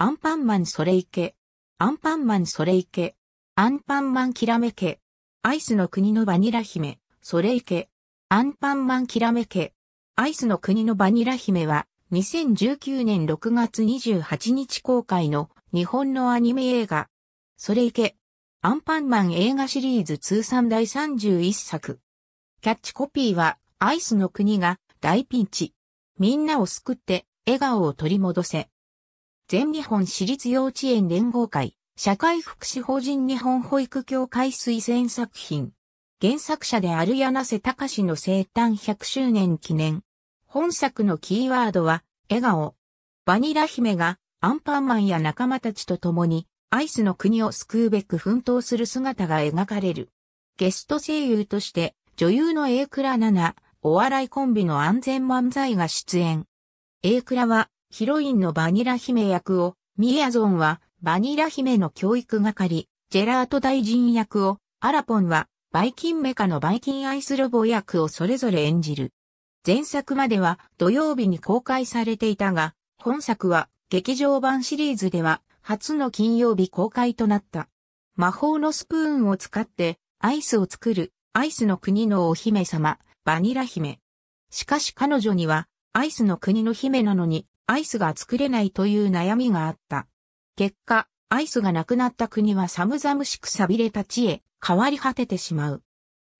アンパンマンそれいけ。アンパンマンそれいけ。アンパンマンきらめけ。アイスの国のバニラ姫、それいけ。アンパンマンきらめけ。アイスの国のバニラ姫は、2019年6月28日公開の日本のアニメ映画。それいけ。アンパンマン映画シリーズ通算第31作。キャッチコピーは、アイスの国が大ピンチ。みんなを救って笑顔を取り戻せ。全日本私立幼稚園連合会、社会福祉法人日本保育協会推薦作品。原作者である柳瀬隆の生誕100周年記念。本作のキーワードは、笑顔。バニラ姫がアンパンマンや仲間たちと共にアイスの国を救うべく奮闘する姿が描かれる。ゲスト声優として女優の A 倉奈々、お笑いコンビの安全漫才が出演。A 倉はヒロインのバニラ姫役を、ミエアゾンは、バニラ姫の教育係、ジェラート大臣役を、アラポンは、バイキンメカのバイキンアイスロボ役をそれぞれ演じる。前作までは土曜日に公開されていたが、本作は劇場版シリーズでは初の金曜日公開となった。魔法のスプーンを使ってアイスを作るアイスの国のお姫様、バニラ姫。しかし彼女にはアイスの国の姫なのにアイスが作れないという悩みがあった。結果、アイスがなくなった国は寒々しく錆びれた地へ変わり果ててしまう。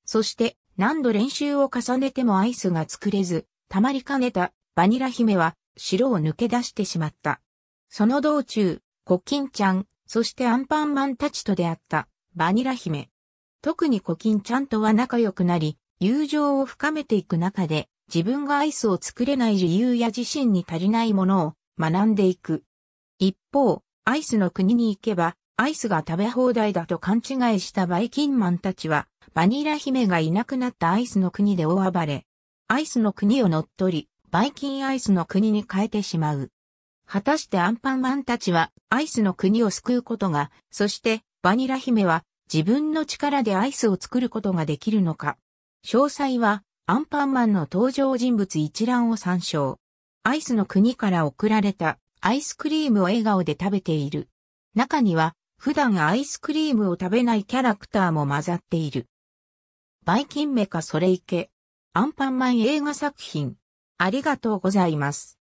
そして何度練習を重ねてもアイスが作れず、溜まりかねたバニラ姫は城を抜け出してしまった。その道中、コキンちゃん、そしてアンパンマンたちと出会ったバニラ姫。特にコキンちゃんとは仲良くなり、友情を深めていく中で、自分がアイスを作れない理由や自身に足りないものを学んでいく。一方、アイスの国に行けば、アイスが食べ放題だと勘違いしたバイキンマンたちは、バニラ姫がいなくなったアイスの国で大暴れ。アイスの国を乗っ取り、バイキンアイスの国に変えてしまう。果たしてアンパンマンたちはアイスの国を救うことが、そしてバニラ姫は自分の力でアイスを作ることができるのか。詳細はアンパンマンの登場人物一覧を参照。アイスの国から送られたアイスクリームを笑顔で食べている。中には普段アイスクリームを食べないキャラクターも混ざっている。バイキンメカそれいけ。アンパンマン映画作品。ありがとうございます。